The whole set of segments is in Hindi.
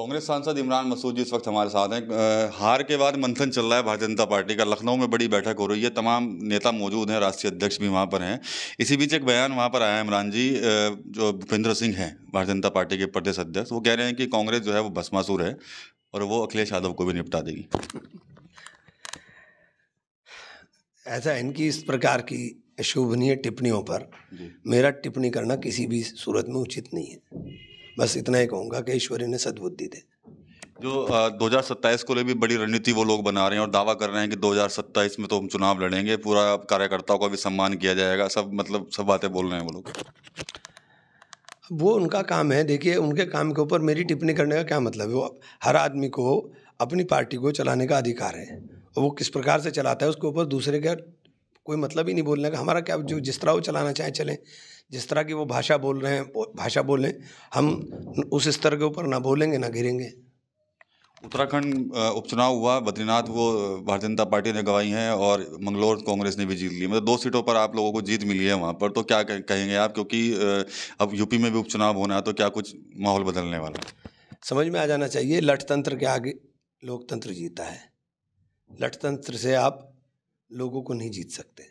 कांग्रेस सांसद इमरान मसूद जी इस वक्त हमारे साथ हैं हार के बाद मंथन चल रहा है भारतीय जनता पार्टी का लखनऊ में बड़ी बैठक हो रही है तमाम नेता मौजूद हैं राष्ट्रीय अध्यक्ष भी वहाँ पर हैं इसी बीच एक बयान वहाँ पर आया इमरान जी जो भूपेंद्र सिंह हैं भारतीय जनता पार्टी के प्रदेश अध्यक्ष वो कह रहे हैं कि कांग्रेस जो है वो भस्मासुर है और वो अखिलेश यादव को भी निपटा देगी ऐसा इनकी इस प्रकार की अशोभनीय टिप्पणियों पर मेरा टिप्पणी करना किसी भी सूरत में उचित नहीं है बस इतना ही कहूँगा कि ईश्वरी ने सदबुद्धि दे जो दो को लिए भी बड़ी रणनीति वो लोग बना रहे हैं और दावा कर रहे हैं कि दो में तो हम चुनाव लड़ेंगे पूरा कार्यकर्ताओं का भी सम्मान किया जाएगा सब मतलब सब बातें बोल रहे हैं वो लोग वो उनका काम है देखिए उनके काम के ऊपर मेरी टिप्पणी करने का क्या मतलब है वो हर आदमी को अपनी पार्टी को चलाने का अधिकार है और वो किस प्रकार से चलाता है उसके ऊपर दूसरे का कोई मतलब ही नहीं बोलने का हमारा क्या जो जिस तरह वो चलाना चाहे चलें जिस तरह की वो भाषा बोल रहे हैं भाषा बोलें हम उस स्तर के ऊपर ना बोलेंगे ना घिरेंगे उत्तराखंड उपचुनाव हुआ बद्रीनाथ वो भारतीय जनता पार्टी ने गवाई हैं और मंगलोर कांग्रेस ने भी जीत ली मतलब दो सीटों पर आप लोगों को जीत मिली है वहाँ पर तो क्या कहेंगे आप क्योंकि अब यूपी में भी उपचुनाव होना है तो क्या कुछ माहौल बदलने वाला समझ में आ जाना चाहिए लठतंत्र के आगे लोकतंत्र जीता है लठतंत्र से आप लोगों को नहीं जीत सकते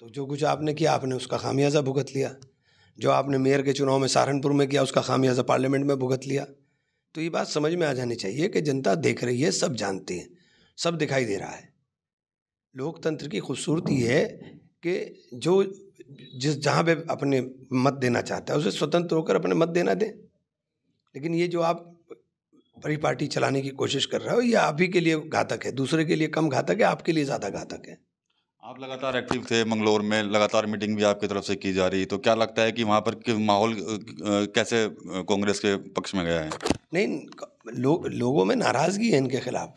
तो जो कुछ आपने किया आपने उसका खामियाजा भुगत लिया जो आपने मेयर के चुनाव में सहारनपुर में किया उसका खामियाजा पार्लियामेंट में भुगत लिया तो ये बात समझ में आ जानी चाहिए कि जनता देख रही है सब जानती है सब दिखाई दे रहा है लोकतंत्र की खूबसूरती है कि जो जिस जहाँ पे अपने मत देना चाहता है उसे स्वतंत्र होकर अपने मत देना दें लेकिन ये जो आप बड़ी पार्टी चलाने की कोशिश कर रहे हो ये आप ही के लिए घातक है दूसरे के लिए कम घातक है आपके लिए ज़्यादा घातक है आप लगातार एक्टिव थे मंगलोर में लगातार मीटिंग भी आपकी तरफ से की जा रही तो क्या लगता है कि वहाँ पर माहौल कैसे कांग्रेस के पक्ष में गया है नहीं लो, लोगों में नाराज़गी है इनके खिलाफ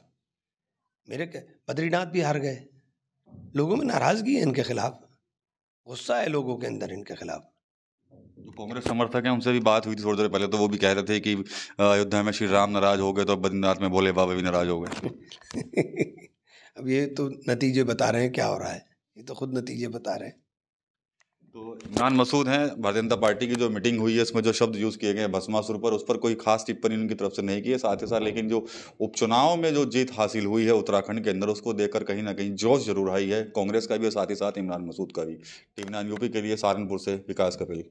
मेरे बद्रीनाथ भी हार गए लोगों में नाराज़गी है इनके खिलाफ गुस्सा है लोगों के अंदर इनके खिलाफ कांग्रेस समर्थक हैं उनसे भी बात हुई थी थोड़ी देर पहले तो वो भी कह रहे थे कि अयोध्या में श्री राम नाराज हो गए तो बद्रीनाथ में भोले बाबा भी नाराज हो गए अब ये तो नतीजे बता रहे हैं क्या हो रहा है ये तो खुद नतीजे बता रहे हैं तो इमरान मसूद हैं भारतीय जनता पार्टी की जो मीटिंग हुई है इसमें जो शब्द यूज़ किए गए हैं भस्मासुर पर उस पर कोई खास टिप्पणी उनकी तरफ से नहीं की है साथ ही साथ लेकिन जो उपचुनाव में जो जीत हासिल हुई है उत्तराखंड के अंदर उसको देखकर कहीं ना कहीं जोश जरूर आई है कांग्रेस का भी और साथ ही साथ इमरान मसूद का भी टीवी नाइन यूपी के लिए सहारनपुर से विकास कपिल